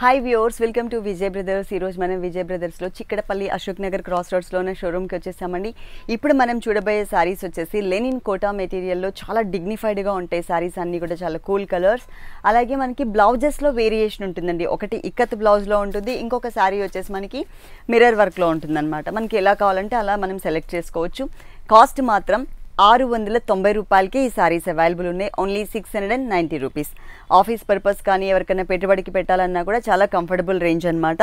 hi viewers welcome to Vijay brothers ఈరోజు మనం విజయ్ బ్రదర్స్లో చిక్కడపల్లి అశోక్ నగర్ క్రాస్ రోడ్స్లోనే షోరూమ్కి వచ్చేసామండి ఇప్పుడు మనం చూడబోయే శారీస్ వచ్చేసి లెనిన్ కోటా మెటీరియల్లో చాలా డిగ్నిఫైడ్గా ఉంటాయి శారీస్ అన్నీ కూడా చాలా కూల్ కలర్స్ అలాగే మనకి బ్లౌజెస్లో వేరియేషన్ ఉంటుందండి ఒకటి ఇక్కత్ బ్లౌజ్లో ఉంటుంది ఇంకొక శారీ వచ్చేసి మనకి మిర్రర్ వర్క్లో ఉంటుందన్నమాట మనకి ఎలా కావాలంటే అలా మనం సెలెక్ట్ చేసుకోవచ్చు కాస్ట్ మాత్రం ఆరు వందల తొంభై రూపాయలకి ఈ శారీస్ అవైలబుల్ ఉన్నాయి only six hundred and ninety rupees office purpose కానీ ఎవరికైనా పెట్టుబడికి పెట్టాలన్నా కూడా చాలా కంఫర్టబుల్ రేంజ్ అనమాట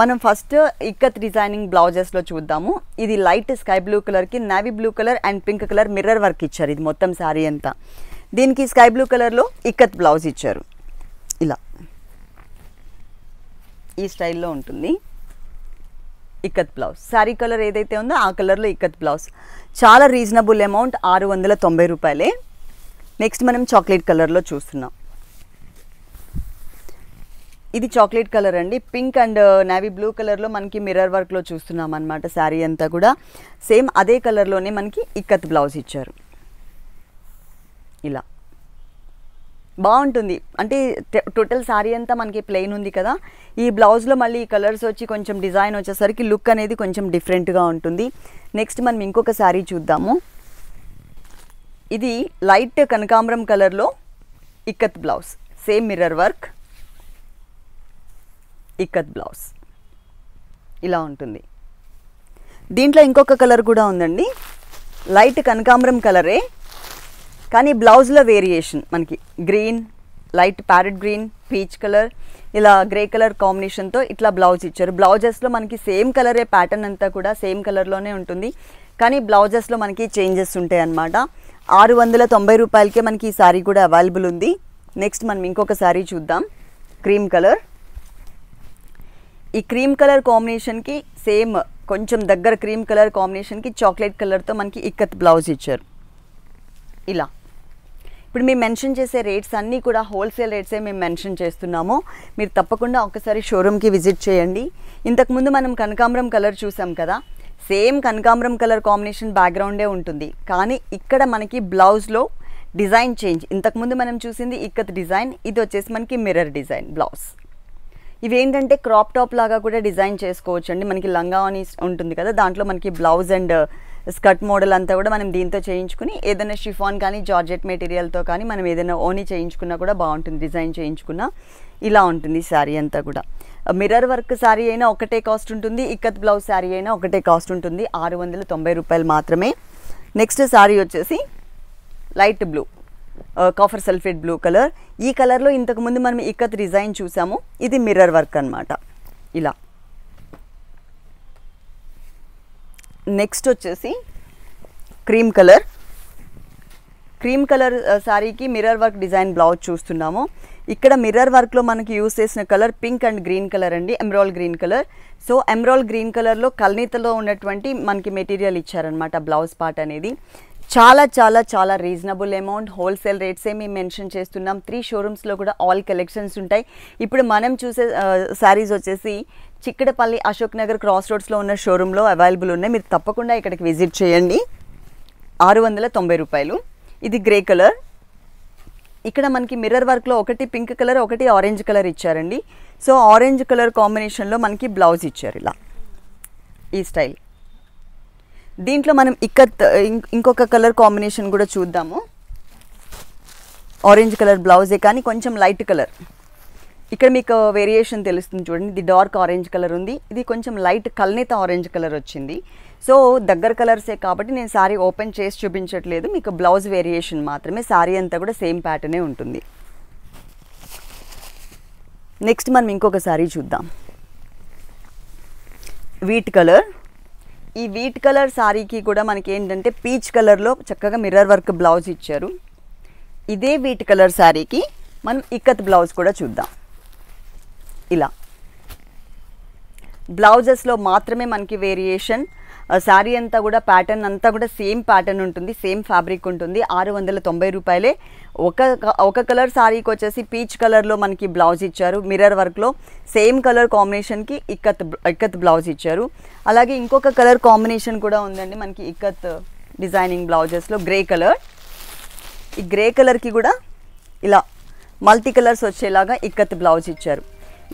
మనం ఫస్ట్ ఇక్కత్ డిజైనింగ్ బ్లౌజెస్లో చూద్దాము ఇది లైట్ స్కై బ్లూ కలర్కి navy blue colour and pink colour mirror work ఇచ్చారు ఇది మొత్తం శారీ అంతా దీనికి స్కై బ్లూ కలర్లో ఇక్కత్ బ్లౌజ్ ఇచ్చారు ఇలా ఈ స్టైల్లో ఉంటుంది ఇక్కత్ బ్లౌజ్ శారీ కలర్ ఏదైతే ఉందో ఆ కలర్లో ఇక్కత్ బ్లౌజ్ చాలా రీజనబుల్ అమౌంట్ ఆరు వందల తొంభై రూపాయలే నెక్స్ట్ మనం చాక్లెట్ కలర్లో చూస్తున్నాం ఇది చాక్లెట్ కలర్ అండి pink and navy uh, blue కలర్లో మనకి మిర్రర్ వర్క్లో చూస్తున్నాం అనమాట శారీ అంతా కూడా సేమ్ అదే కలర్లోనే మనకి ఇక్కత్ బ్లౌజ్ ఇచ్చారు ఇలా బాగుంటుంది అంటే టోటల్ శారీ అంతా మనకి ప్లెయిన్ ఉంది కదా ఈ బ్లౌజ్లో మళ్ళీ ఈ కలర్స్ వచ్చి కొంచెం డిజైన్ వచ్చేసరికి లుక్ అనేది కొంచెం డిఫరెంట్గా ఉంటుంది నెక్స్ట్ మనం ఇంకొక శారీ చూద్దాము ఇది లైట్ కనకాంబరం కలర్లో ikat blouse same mirror work ikat blouse ఇలా ఉంటుంది దీంట్లో ఇంకొక కలర్ కూడా ఉందండి లైట్ కనకాంబరం కలరే కానీ బ్లౌజ్లో వేరియేషన్ మనకి green light parrot green peach colour ఇలా గ్రే కలర్ కాంబినేషన్తో ఇట్లా బ్లౌజ్ ఇచ్చారు బ్లౌజెస్లో మనకి సేమ్ కలరే ప్యాటర్న్ అంతా కూడా సేమ్ కలర్లోనే ఉంటుంది కానీ బ్లౌజెస్లో మనకి చేంజెస్ ఉంటాయి అన్నమాట ఆరు వందల తొంభై రూపాయలకే మనకి ఈ శారీ కూడా అవైలబుల్ ఉంది నెక్స్ట్ మనం ఇంకొక శారీ చూద్దాం క్రీమ్ కలర్ ఈ క్రీమ్ కలర్ కాంబినేషన్కి సేమ్ కొంచెం దగ్గర క్రీమ్ కలర్ కాంబినేషన్కి చాక్లెట్ కలర్తో మనకి ఇక్కత్ బ్లౌజ్ ఇచ్చారు ఇలా ఇప్పుడు మేము మెన్షన్ చేసే రేట్స్ అన్నీ కూడా హోల్సేల్ రేట్సే మేము మెన్షన్ చేస్తున్నాము మీరు తప్పకుండా ఒకసారి షోరూమ్కి విజిట్ చేయండి ఇంతకుముందు మనం కనకాంబరం కలర్ చూసాం కదా సేమ్ కనకాంబరం కలర్ కాంబినేషన్ బ్యాక్గ్రౌండే ఉంటుంది కానీ ఇక్కడ మనకి బ్లౌజ్లో డిజైన్ చేంజ్ ఇంతకుముందు మనం చూసింది ఇక్కత్ డిజైన్ ఇది వచ్చేసి మనకి మిర్రర్ డిజైన్ బ్లౌజ్ ఇవేంటంటే క్రాప్ టాప్ లాగా కూడా డిజైన్ చేసుకోవచ్చు అండి మనకి లంగా అని ఉంటుంది కదా దాంట్లో మనకి బ్లౌజ్ అండ్ స్కర్ట్ మోడల్ అంతా కూడా మనం దీంతో చేయించుకుని ఏదైనా షిఫాన్ కానీ జార్జెట్ మెటీరియల్తో కానీ మనం ఏదైనా ఓని చేయించుకున్నా కూడా బాగుంటుంది డిజైన్ చేయించుకున్నా ఇలా ఉంటుంది శారీ అంతా కూడా మిర్రర్ వర్క్ శారీ అయినా ఒకటే కాస్ట్ ఉంటుంది ఇక్కత్ బ్లౌజ్ శారీ అయినా ఒకటే కాస్ట్ ఉంటుంది ఆరు వందల తొంభై రూపాయలు మాత్రమే నెక్స్ట్ శారీ వచ్చేసి light blue copper sulphate blue colour ఈ కలర్లో ఇంతకుముందు మనం ఇక్కత్ డిజైన్ చూసాము ఇది మిర్రర్ వర్క్ అనమాట ఇలా నెక్స్ట్ వచ్చేసి క్రీమ్ కలర్ క్రీమ్ కలర్ శారీకి మిర్రర్ వర్క్ డిజైన్ బ్లౌజ్ చూస్తున్నాము ఇక్కడ మిర్రర్ వర్క్లో మనకి యూస్ చేసిన colour pink and green colour అండి emerald green colour so emerald green కలర్లో కల్నీతలో ఉన్నటువంటి మనకి మెటీరియల్ ఇచ్చారనమాట బ్లౌజ్ పార్ట్ అనేది చాలా చాలా చాలా రీజనబుల్ అమౌంట్ హోల్సేల్ రేట్సే మేము మెన్షన్ చేస్తున్నాం త్రీ షోరూమ్స్లో కూడా ఆల్ కలెక్షన్స్ ఉంటాయి ఇప్పుడు మనం చూసే శారీస్ వచ్చేసి చిక్కడపల్లి అశోక్ నగర్ క్రాస్ రోడ్స్లో ఉన్న షోరూంలో అవైలబుల్ ఉన్నాయి మీరు తప్పకుండా ఇక్కడికి విజిట్ చేయండి ఆరు వందల తొంభై రూపాయలు ఇది గ్రే కలర్ ఇక్కడ మనకి మిర్రర్ వర్క్లో ఒకటి పింక్ కలర్ ఒకటి ఆరెంజ్ కలర్ ఇచ్చారండి సో ఆరెంజ్ కలర్ కాంబినేషన్లో మనకి బ్లౌజ్ ఇచ్చారు ఇలా ఈ స్టైల్ దీంట్లో మనం ఇక ఇంకొక కలర్ కాంబినేషన్ కూడా చూద్దాము ఆరెంజ్ కలర్ బ్లౌజే కానీ కొంచెం లైట్ కలర్ ఇక్కడ మీకు వేరియేషన్ తెలుస్తుంది చూడండి ఇది డార్క్ ఆరెంజ్ కలర్ ఉంది ఇది కొంచెం లైట్ కల్నేత ఆరెంజ్ కలర్ వచ్చింది సో దగ్గర కలర్సే కాబట్టి నేను శారీ ఓపెన్ చేసి చూపించట్లేదు మీకు బ్లౌజ్ వేరియేషన్ మాత్రమే శారీ అంతా కూడా సేమ్ ప్యాటర్నే ఉంటుంది నెక్స్ట్ మనం ఇంకొక శారీ చూద్దాం వీట్ కలర్ ఈ వీట్ కలర్ శారీకి కూడా మనకి ఏంటంటే పీచ్ కలర్లో చక్కగా మిర్రర్ వర్క్ బ్లౌజ్ ఇచ్చారు ఇదే వీట్ కలర్ శారీకి మనం ఇక్కత్ బ్లౌజ్ కూడా చూద్దాం ఇలా బ్లౌజెస్లో మాత్రమే మనకి వేరియేషన్ శారీ అంతా కూడా ప్యాటర్న్ అంతా కూడా సేమ్ ప్యాటర్న్ ఉంటుంది సేమ్ ఫ్యాబ్రిక్ ఉంటుంది ఆరు వందల తొంభై రూపాయలే ఒక ఒక కలర్ శారీకి వచ్చేసి పీచ్ కలర్లో మనకి బ్లౌజ్ ఇచ్చారు మిర్రర్ వర్క్లో సేమ్ కలర్ కాంబినేషన్కి ఇక్కత్ ఇక్కత్ బ్లౌజ్ ఇచ్చారు అలాగే ఇంకొక కలర్ కాంబినేషన్ కూడా ఉందండి మనకి ఇక్కత్ డిజైనింగ్ బ్లౌజెస్లో గ్రే కలర్ ఈ గ్రే కలర్కి కూడా ఇలా మల్టీ కలర్స్ వచ్చేలాగా ఇక్కత్ బ్లౌజ్ ఇచ్చారు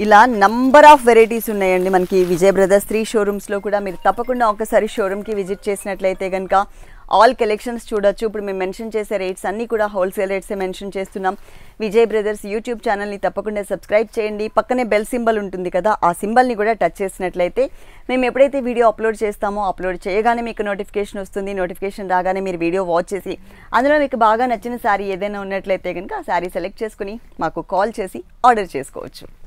ఇలా నంబర్ ఆఫ్ వెరైటీస్ ఉన్నాయండి మనకి విజయ్ బ్రదర్స్ త్రీ షోరూమ్స్లో కూడా మీరు తప్పకుండా ఒకసారి షోరూమ్కి విజిట్ చేసినట్లయితే కనుక ఆల్ కలెక్షన్స్ చూడొచ్చు ఇప్పుడు మేము మెన్షన్ చేసే రేట్స్ అన్నీ కూడా హోల్సేల్ రేట్సే మెన్షన్ చేస్తున్నాం విజయ్ బ్రదర్స్ యూట్యూబ్ ఛానల్ని తప్పకుండా సబ్స్క్రైబ్ చేయండి పక్కనే బెల్ సింబల్ ఉంటుంది కదా ఆ సింబల్ని కూడా టచ్ చేసినట్లయితే మేము ఎప్పుడైతే వీడియో అప్లోడ్ చేస్తామో అప్లోడ్ చేయగానే మీకు నోటిఫికేషన్ వస్తుంది నోటిఫికేషన్ రాగానే మీరు వీడియో వాచ్ చేసి అందులో మీకు బాగా నచ్చిన శారీ ఏదైనా ఉన్నట్లయితే కనుక ఆ శారీ సెలెక్ట్ చేసుకుని మాకు కాల్ చేసి ఆర్డర్ చేసుకోవచ్చు